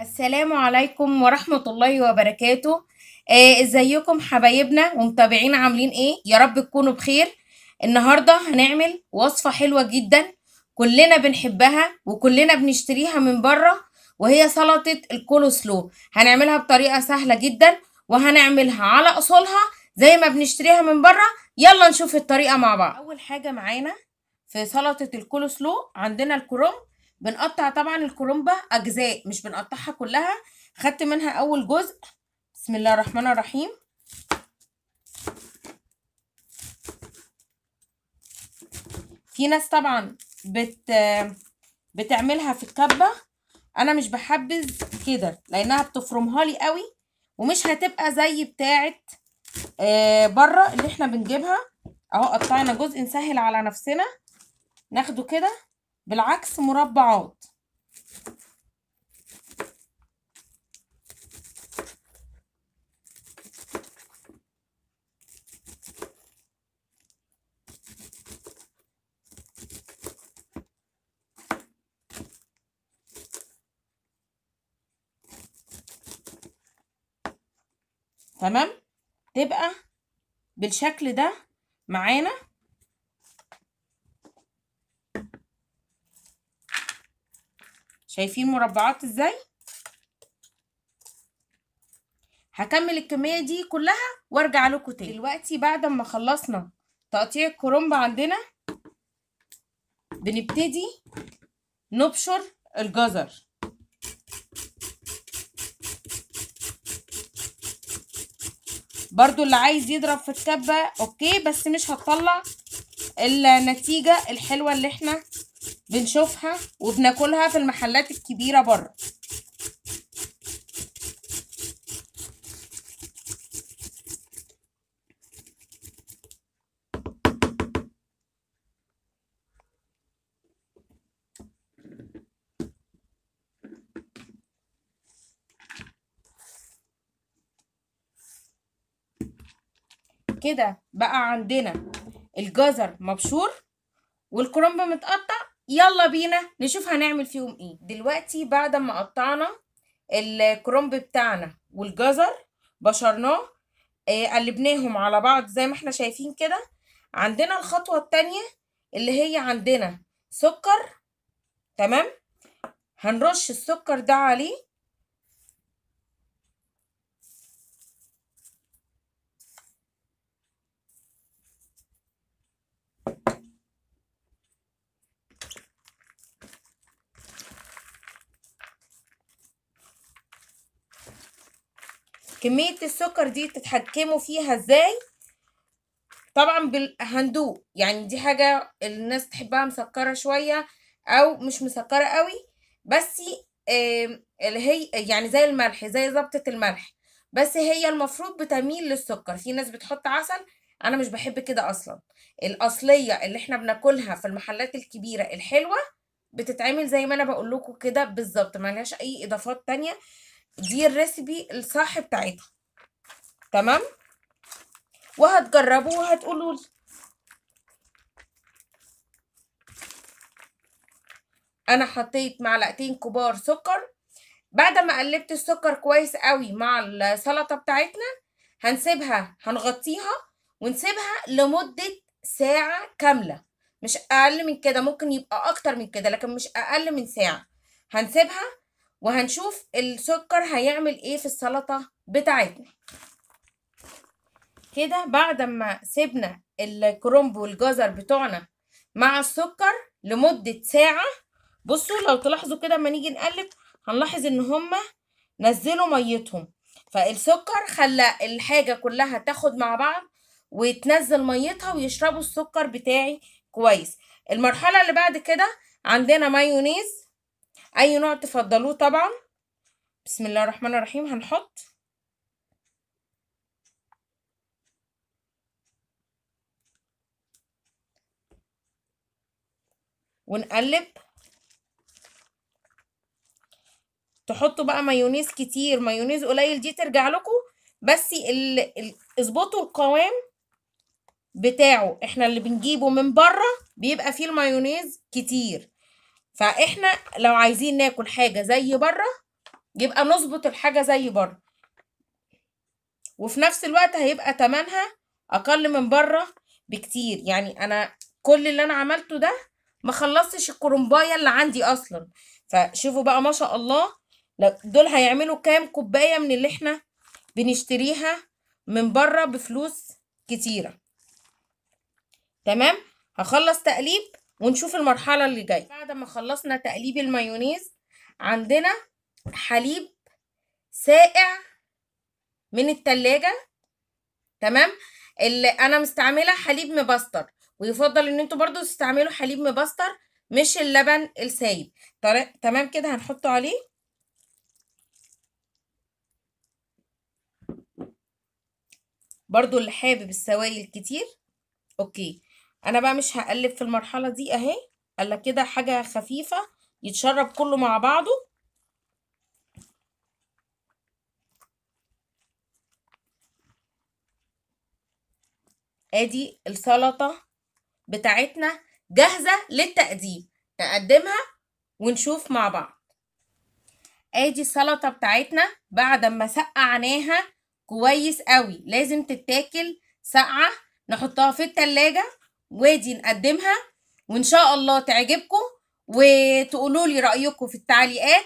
السلام عليكم ورحمة الله وبركاته آه ازيكم حبايبنا ومتابعين عاملين ايه يا رب تكونوا بخير النهاردة هنعمل وصفة حلوة جدا كلنا بنحبها وكلنا بنشتريها من بره وهي سلطة الكولوسلو هنعملها بطريقة سهلة جدا وهنعملها على أصولها زي ما بنشتريها من بره يلا نشوف الطريقة مع بعض أول حاجة معانا في سلطة الكولوسلو عندنا الكروم بنقطع طبعا الكرومبة أجزاء مش بنقطعها كلها خدت منها أول جزء بسم الله الرحمن الرحيم في ناس طبعا بت بتعملها في الكبة أنا مش بحبذ كده لأنها بتفرمها لي قوي ومش هتبقى زي بتاعة آه، بره اللي احنا بنجيبها اهو قطعنا جزء نسهل على نفسنا ناخده كده بالعكس مربعات تمام تبقى بالشكل ده معانا شايفين مربعات ازاي هكمل الكميه دي كلها وارجع لكم تاني دلوقتي بعد ما خلصنا تقطيع الكرنب عندنا بنبتدي نبشر الجزر برضو اللي عايز يضرب في الكبة اوكي بس مش هتطلع النتيجة الحلوة اللي احنا بنشوفها وبناكلها في المحلات الكبيرة بره كده بقى عندنا الجزر مبشور والكرنب متقطع يلا بينا نشوف هنعمل فيهم ايه دلوقتي بعد ما قطعنا الكرنب بتاعنا والجزر بشرناه آه، قلبناهم على بعض زي ما احنا شايفين كده عندنا الخطوة التانية اللي هي عندنا سكر تمام هنرش السكر ده عليه كمية السكر دي تتحكموا فيها ازاي طبعا هندوق يعني دي حاجة الناس تحبها مسكرة شوية او مش مسكرة قوي بس اللي هي يعني زي الملح زي ظبطة الملح بس هي المفروض بتميل للسكر في ناس بتحط عسل انا مش بحب كده اصلا الاصلية اللي احنا بناكلها في المحلات الكبيرة الحلوة بتتعمل زي ما انا بقول لكم كده بالظبط ملهاش اي اضافات تانية دي الريسبي الصح بتاعتها تمام وهتجربوا وهتقولوا لي انا حطيت معلقتين كبار سكر بعد ما قلبت السكر كويس قوي مع السلطه بتاعتنا هنسيبها هنغطيها ونسيبها لمده ساعه كامله مش اقل من كده ممكن يبقى اكتر من كده لكن مش اقل من ساعه هنسيبها وهنشوف السكر هيعمل ايه في السلطة بتاعتنا كده بعد ما سيبنا الكرنب والجزر بتوعنا مع السكر لمدة ساعة بصوا لو تلاحظوا كده اما نيجي نقلب هنلاحظ ان هما نزلوا ميتهم فالسكر خلى الحاجة كلها تاخد مع بعض وتنزل ميتها ويشربوا السكر بتاعي كويس المرحلة اللي بعد كده عندنا مايونيز اي نوع تفضلوه طبعا بسم الله الرحمن الرحيم هنحط ونقلب تحطوا بقى مايونيز كتير مايونيز قليل دي ترجع لكم بس اظبطوا القوام بتاعه احنا اللي بنجيبه من بره بيبقى فيه المايونيز كتير فاحنا لو عايزين ناكل حاجه زي بره يبقى نظبط الحاجه زي بره وفي نفس الوقت هيبقى تمنها اقل من بره بكتير يعني انا كل اللي انا عملته ده ما خلصتش الكرومبايه اللي عندي اصلا فشوفوا بقى ما شاء الله دول هيعملوا كام كوبايه من اللي احنا بنشتريها من بره بفلوس كتيره تمام هخلص تقليب ونشوف المرحلة اللي جاية بعد ما خلصنا تقليب المايونيز عندنا حليب سائع من التلاجة تمام اللي انا مستعملة حليب مبستر ويفضل ان انتوا برضو تستعملوا حليب مبستر مش اللبن السايب تمام كده هنحطه عليه برضو اللي حابب السوائل كتير اوكي انا بقى مش هقلب في المرحله دي اهي الا كده حاجه خفيفه يتشرب كله مع بعضه ادي السلطه بتاعتنا جاهزه للتقديم نقدمها ونشوف مع بعض ادي السلطه بتاعتنا بعد ما سقعناها كويس قوي لازم تتاكل ساقعه نحطها في التلاجة وادي نقدمها وان شاء الله تعجبكم وتقولوا لي رايكم في التعليقات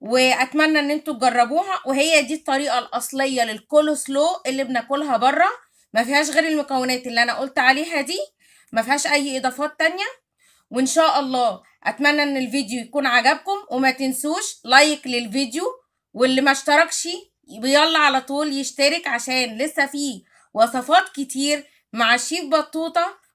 واتمنى ان انتوا تجربوها وهي دي الطريقه الاصليه للكولوسلو اللي بناكلها بره ما فيهاش غير المكونات اللي انا قلت عليها دي ما فيهاش اي اضافات تانية وان شاء الله اتمنى ان الفيديو يكون عجبكم وما تنسوش لايك للفيديو واللي ما اشتركش يلا على طول يشترك عشان لسه فيه وصفات كتير مع الشيف بطوطه